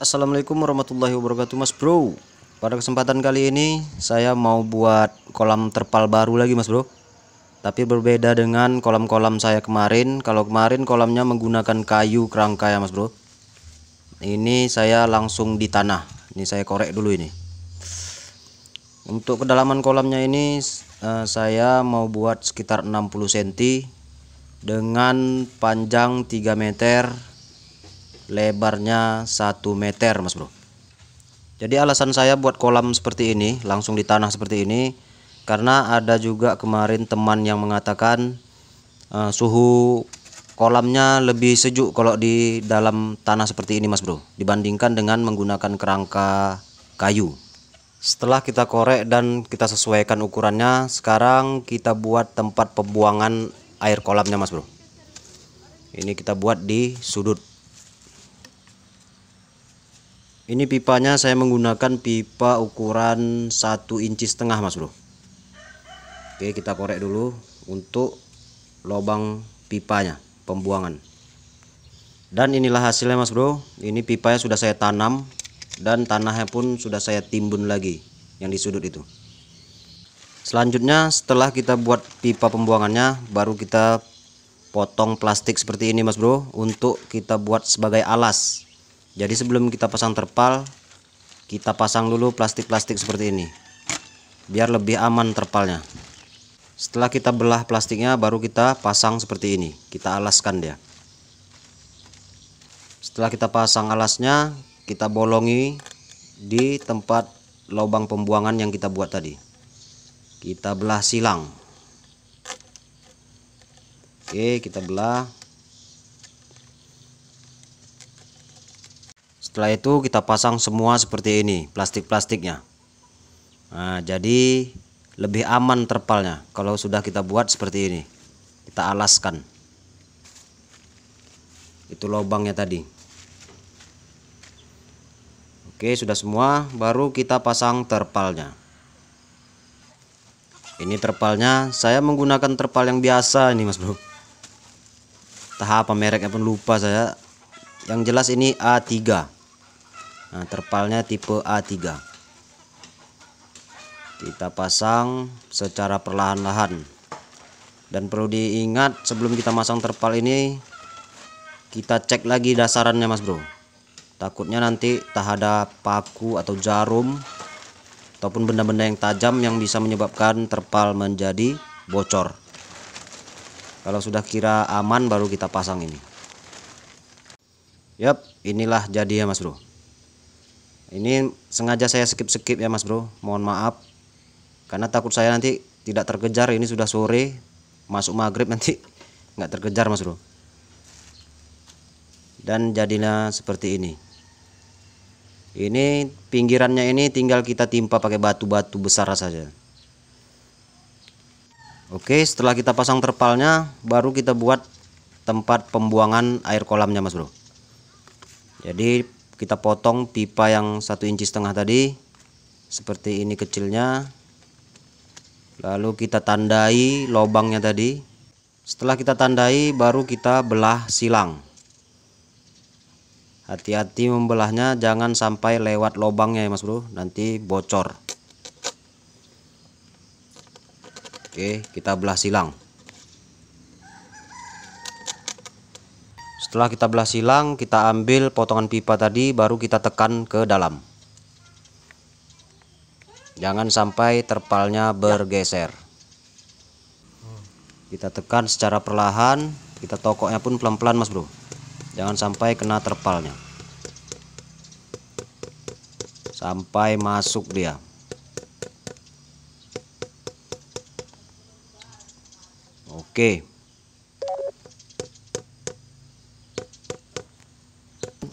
Assalamualaikum warahmatullahi wabarakatuh mas bro Pada kesempatan kali ini saya mau buat kolam terpal baru lagi mas bro Tapi berbeda dengan kolam-kolam saya kemarin Kalau kemarin kolamnya menggunakan kayu kerangka ya mas bro Ini saya langsung di tanah Ini saya korek dulu ini Untuk kedalaman kolamnya ini eh, saya mau buat sekitar 60 cm Dengan panjang 3 meter lebarnya 1 meter mas bro jadi alasan saya buat kolam seperti ini langsung di tanah seperti ini karena ada juga kemarin teman yang mengatakan uh, suhu kolamnya lebih sejuk kalau di dalam tanah seperti ini mas bro dibandingkan dengan menggunakan kerangka kayu setelah kita korek dan kita sesuaikan ukurannya sekarang kita buat tempat pembuangan air kolamnya mas bro ini kita buat di sudut ini pipanya saya menggunakan pipa ukuran satu inci setengah mas bro oke kita korek dulu untuk lubang pipanya pembuangan dan inilah hasilnya mas bro ini pipanya sudah saya tanam dan tanahnya pun sudah saya timbun lagi yang di sudut itu selanjutnya setelah kita buat pipa pembuangannya baru kita potong plastik seperti ini mas bro untuk kita buat sebagai alas jadi sebelum kita pasang terpal kita pasang dulu plastik-plastik seperti ini biar lebih aman terpalnya setelah kita belah plastiknya baru kita pasang seperti ini kita alaskan dia setelah kita pasang alasnya kita bolongi di tempat lubang pembuangan yang kita buat tadi kita belah silang oke kita belah Setelah itu kita pasang semua seperti ini plastik-plastiknya. Nah, jadi lebih aman terpalnya kalau sudah kita buat seperti ini. Kita alaskan. Itu lubangnya tadi. Oke, sudah semua, baru kita pasang terpalnya. Ini terpalnya, saya menggunakan terpal yang biasa ini, Mas Bro. Tahap mereknya pun lupa saya. Yang jelas ini A3 nah, terpalnya tipe A3 kita pasang secara perlahan-lahan dan perlu diingat sebelum kita masang terpal ini kita cek lagi dasarannya mas bro takutnya nanti tak ada paku atau jarum ataupun benda-benda yang tajam yang bisa menyebabkan terpal menjadi bocor kalau sudah kira aman baru kita pasang ini Yap, inilah jadi ya mas bro ini sengaja saya skip-skip ya mas bro mohon maaf karena takut saya nanti tidak terkejar ini sudah sore masuk maghrib nanti nggak terkejar mas bro dan jadinya seperti ini ini pinggirannya ini tinggal kita timpa pakai batu-batu besar saja oke setelah kita pasang terpalnya baru kita buat tempat pembuangan air kolamnya mas bro jadi kita potong pipa yang satu inci setengah tadi seperti ini kecilnya lalu kita tandai lubangnya tadi setelah kita tandai baru kita belah silang hati-hati membelahnya jangan sampai lewat lubangnya ya mas bro nanti bocor oke kita belah silang Setelah kita belah silang, kita ambil potongan pipa tadi baru kita tekan ke dalam. Jangan sampai terpalnya ya. bergeser. Kita tekan secara perlahan, kita tokoknya pun pelan-pelan Mas Bro. Jangan sampai kena terpalnya. Sampai masuk dia. Oke. Okay.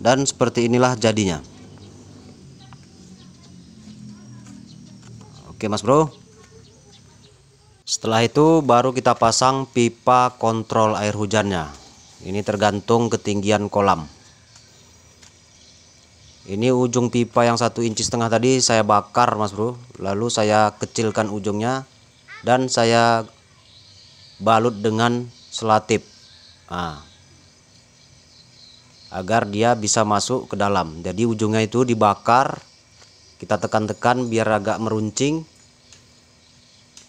dan seperti inilah jadinya oke mas bro setelah itu baru kita pasang pipa kontrol air hujannya ini tergantung ketinggian kolam ini ujung pipa yang satu inci setengah tadi saya bakar mas bro lalu saya kecilkan ujungnya dan saya balut dengan selatip nah agar dia bisa masuk ke dalam jadi ujungnya itu dibakar kita tekan-tekan biar agak meruncing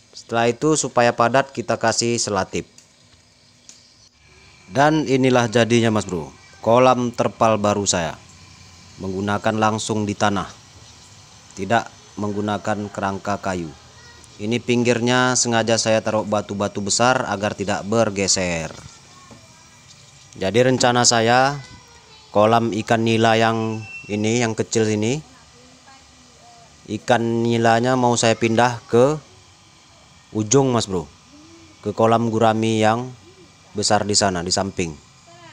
setelah itu supaya padat kita kasih selatip dan inilah jadinya mas bro kolam terpal baru saya menggunakan langsung di tanah tidak menggunakan kerangka kayu ini pinggirnya sengaja saya taruh batu-batu besar agar tidak bergeser jadi rencana saya kolam ikan nila yang ini yang kecil ini ikan nilanya mau saya pindah ke ujung mas bro ke kolam gurami yang besar di sana di samping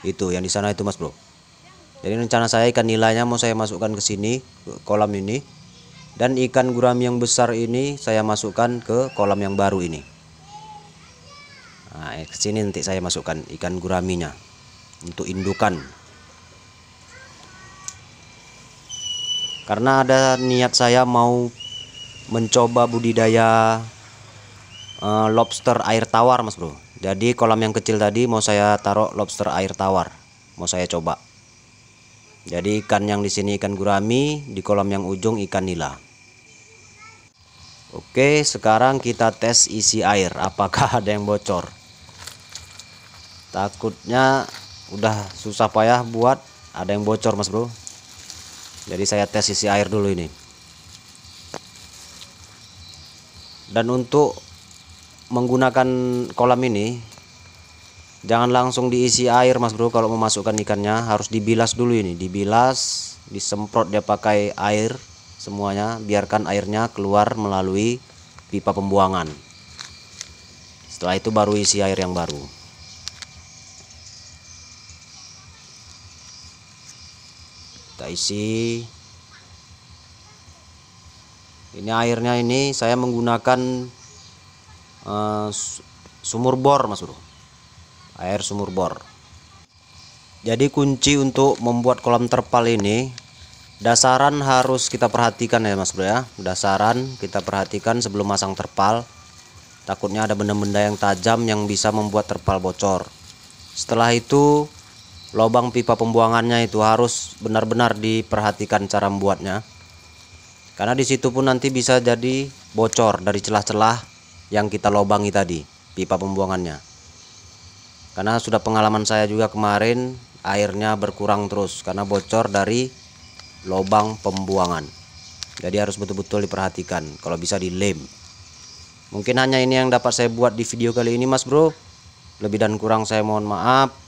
itu yang di sana itu mas bro jadi rencana saya ikan nilanya mau saya masukkan ke sini ke kolam ini dan ikan gurami yang besar ini saya masukkan ke kolam yang baru ini nah eh, ke sini nanti saya masukkan ikan guraminya untuk indukan karena ada niat saya mau mencoba budidaya uh, lobster air tawar mas bro jadi kolam yang kecil tadi mau saya taruh lobster air tawar mau saya coba jadi ikan yang di sini ikan gurami di kolam yang ujung ikan nila Oke sekarang kita tes isi air apakah ada yang bocor takutnya udah susah payah buat ada yang bocor mas bro jadi saya tes isi air dulu ini dan untuk menggunakan kolam ini jangan langsung diisi air mas bro kalau memasukkan ikannya harus dibilas dulu ini dibilas disemprot dia pakai air semuanya biarkan airnya keluar melalui pipa pembuangan setelah itu baru isi air yang baru posisi ini airnya ini saya menggunakan uh, sumur bor mas bro air sumur bor jadi kunci untuk membuat kolam terpal ini dasaran harus kita perhatikan ya mas bro ya dasaran kita perhatikan sebelum masang terpal takutnya ada benda-benda yang tajam yang bisa membuat terpal bocor setelah itu lubang pipa pembuangannya itu harus benar-benar diperhatikan cara membuatnya karena disitu pun nanti bisa jadi bocor dari celah-celah yang kita lobangi tadi pipa pembuangannya karena sudah pengalaman saya juga kemarin airnya berkurang terus karena bocor dari lubang pembuangan jadi harus betul-betul diperhatikan kalau bisa dilem mungkin hanya ini yang dapat saya buat di video kali ini mas bro lebih dan kurang saya mohon maaf